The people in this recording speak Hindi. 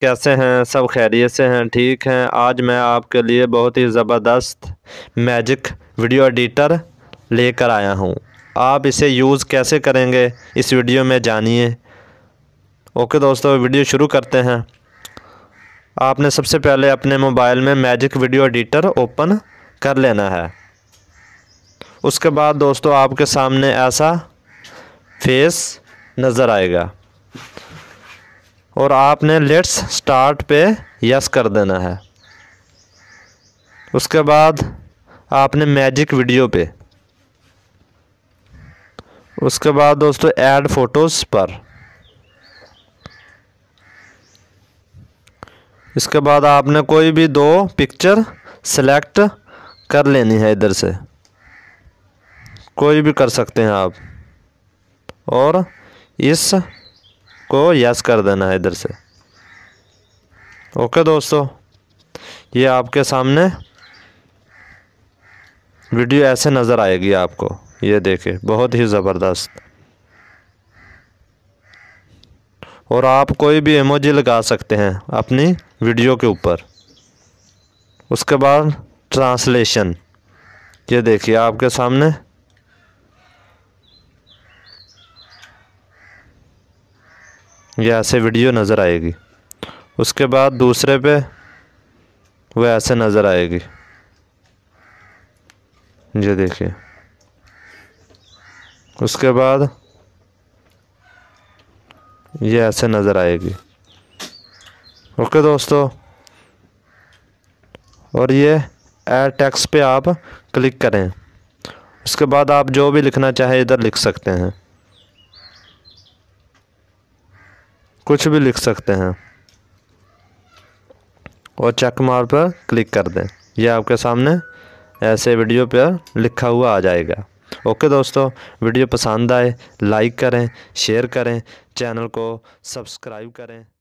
कैसे हैं सब खैरियत से हैं ठीक हैं आज मैं आपके लिए बहुत ही ज़बरदस्त मैजिक वीडियो एडिटर लेकर आया हूं आप इसे यूज़ कैसे करेंगे इस वीडियो में जानिए ओके दोस्तों वीडियो शुरू करते हैं आपने सबसे पहले अपने मोबाइल में मैजिक वीडियो एडिटर ओपन कर लेना है उसके बाद दोस्तों आपके सामने ऐसा फेस नज़र आएगा और आपने लेट्स स्टार्ट पे यस कर देना है उसके बाद आपने मैजिक वीडियो पे उसके बाद दोस्तों ऐड फ़ोटोज़ पर इसके बाद आपने कोई भी दो पिक्चर सेलेक्ट कर लेनी है इधर से कोई भी कर सकते हैं आप और इस को यस कर देना है इधर से ओके दोस्तों ये आपके सामने वीडियो ऐसे नज़र आएगी आपको ये देखे बहुत ही ज़बरदस्त और आप कोई भी इमोजी लगा सकते हैं अपनी वीडियो के ऊपर उसके बाद ट्रांसलेशन ये देखिए आपके सामने ये ऐसे वीडियो नज़र आएगी उसके बाद दूसरे पे वो ऐसे नज़र आएगी ये देखिए उसके बाद ये ऐसे नज़र आएगी ओके दोस्तों और ये एड टैक्स पे आप क्लिक करें उसके बाद आप जो भी लिखना चाहे इधर लिख सकते हैं कुछ भी लिख सकते हैं और चेक मार पर क्लिक कर दें यह आपके सामने ऐसे वीडियो पर लिखा हुआ आ जाएगा ओके दोस्तों वीडियो पसंद आए लाइक करें शेयर करें चैनल को सब्सक्राइब करें